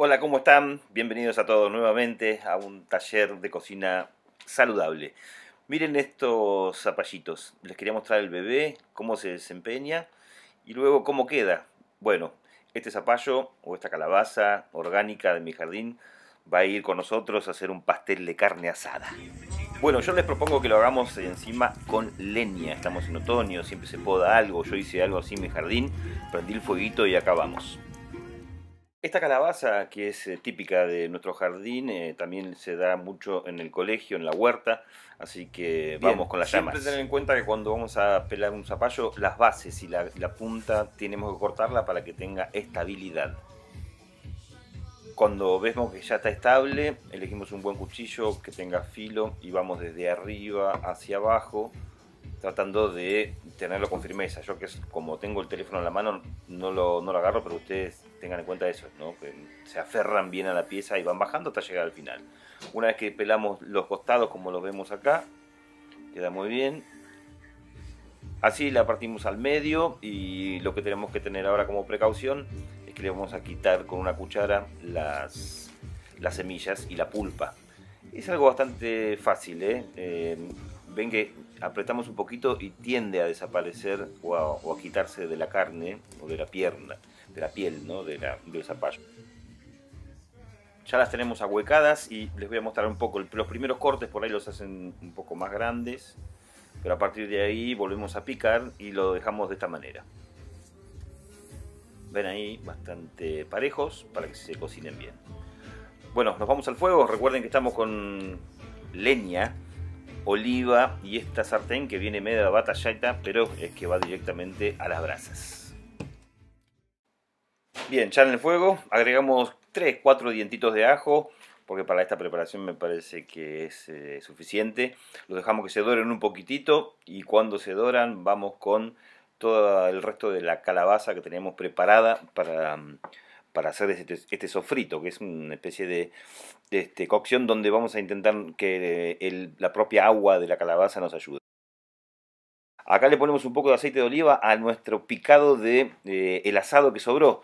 Hola, ¿cómo están? Bienvenidos a todos nuevamente a un taller de cocina saludable. Miren estos zapallitos. Les quería mostrar el bebé, cómo se desempeña y luego cómo queda. Bueno, este zapallo o esta calabaza orgánica de mi jardín va a ir con nosotros a hacer un pastel de carne asada. Bueno, yo les propongo que lo hagamos encima con leña. Estamos en otoño, siempre se poda algo. Yo hice algo así en mi jardín, prendí el fueguito y acabamos. Esta calabaza, que es eh, típica de nuestro jardín, eh, también se da mucho en el colegio, en la huerta, así que vamos con las llamas. Siempre tener en cuenta que cuando vamos a pelar un zapallo, las bases y la, la punta tenemos que cortarla para que tenga estabilidad. Cuando vemos que ya está estable, elegimos un buen cuchillo que tenga filo y vamos desde arriba hacia abajo tratando de tenerlo con firmeza. Yo que es, como tengo el teléfono en la mano, no lo, agarro, pero ustedes tengan en cuenta eso, ¿no? se aferran bien a la pieza y van bajando hasta llegar al final. Una vez que pelamos los costados, como los vemos acá, queda muy bien. Así la partimos al medio y lo que tenemos que tener ahora como precaución es que le vamos a quitar con una cuchara las, las semillas y la pulpa. Es algo bastante fácil, ¿eh? eh ven que apretamos un poquito y tiende a desaparecer o a, quitarse de la carne o de la pierna, de la piel, ¿no? De la, del zapallo. Ya las tenemos ahuecadas y les voy a mostrar un poco. Los primeros cortes por ahí los hacen un poco más grandes, pero a partir de ahí volvemos a picar y lo dejamos de esta manera. Ven ahí, bastante parejos para que se cocinen bien. Bueno, nos vamos al fuego. Recuerden que estamos con leña oliva y esta sartén que viene media batallita, pero es que va directamente a las brasas. Bien, ya en el fuego agregamos 3, 4 dientitos de ajo, porque para esta preparación me parece que es eh, suficiente. lo dejamos que se doren un poquitito y cuando se doran vamos con todo el resto de la calabaza que tenemos preparada para mm, para hacer este, este, sofrito, que es una especie de este, cocción donde vamos a intentar que eh, la propia agua de la calabaza nos ayude. Acá le ponemos un poco de aceite de oliva a nuestro picado de eh, el asado que sobró.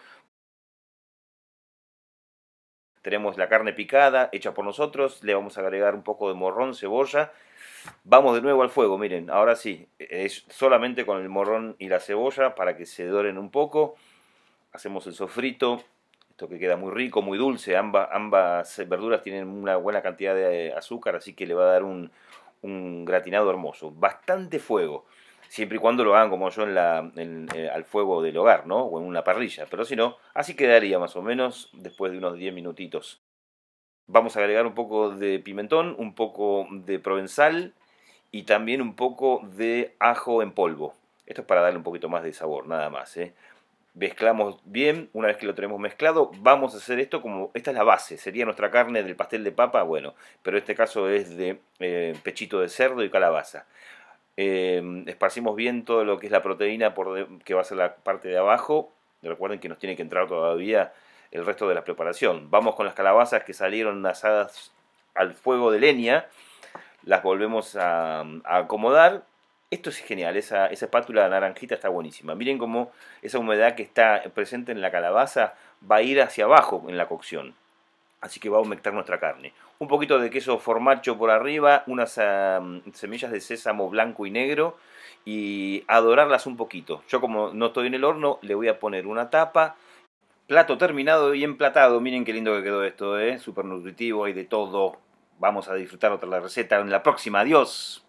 Tenemos la carne picada hecha por nosotros, le vamos a agregar un poco de morrón, cebolla. Vamos de nuevo al fuego, miren, ahora sí, es solamente con el morrón y la cebolla para que se doren un poco. Hacemos el sofrito esto que queda muy rico, muy dulce. ambas verduras tienen una buena cantidad de eh, azúcar, así que le va a dar un, gratinado hermoso. Bastante fuego. Siempre y cuando lo hagan como yo en eh, al fuego del hogar, ¿no? O en una parrilla. Pero si no, así quedaría más o menos después de unos 10 minutitos. Vamos a agregar un poco de pimentón, un poco de provenzal y también un poco de ajo en polvo. Esto es para darle un poquito más de sabor, nada más. ¿eh? mezclamos bien, una vez que lo tenemos mezclado, vamos a hacer esto como, esta es la base, sería nuestra carne del pastel de papa, bueno, pero en este caso es de eh, pechito de cerdo y calabaza. Eh, esparcimos bien todo lo que es la proteína por que va a ser la parte de abajo, recuerden que nos tiene que entrar todavía el resto de la preparación. Vamos con las calabazas que salieron asadas al fuego de leña, las volvemos a acomodar esto es genial, esa, espátula naranjita está buenísima. Miren cómo esa humedad que está presente en la calabaza va a ir hacia abajo en la cocción. Así que va a humectar nuestra carne. Un poquito de queso formacho por arriba, unas semillas de sésamo blanco y negro y adorarlas un poquito. Yo como no estoy en el horno, le voy a poner una tapa. Plato terminado y emplatado. Miren qué lindo que quedó esto, ¿eh? Súper nutritivo, y de todo. Vamos a disfrutar otra la receta en la próxima. Adiós.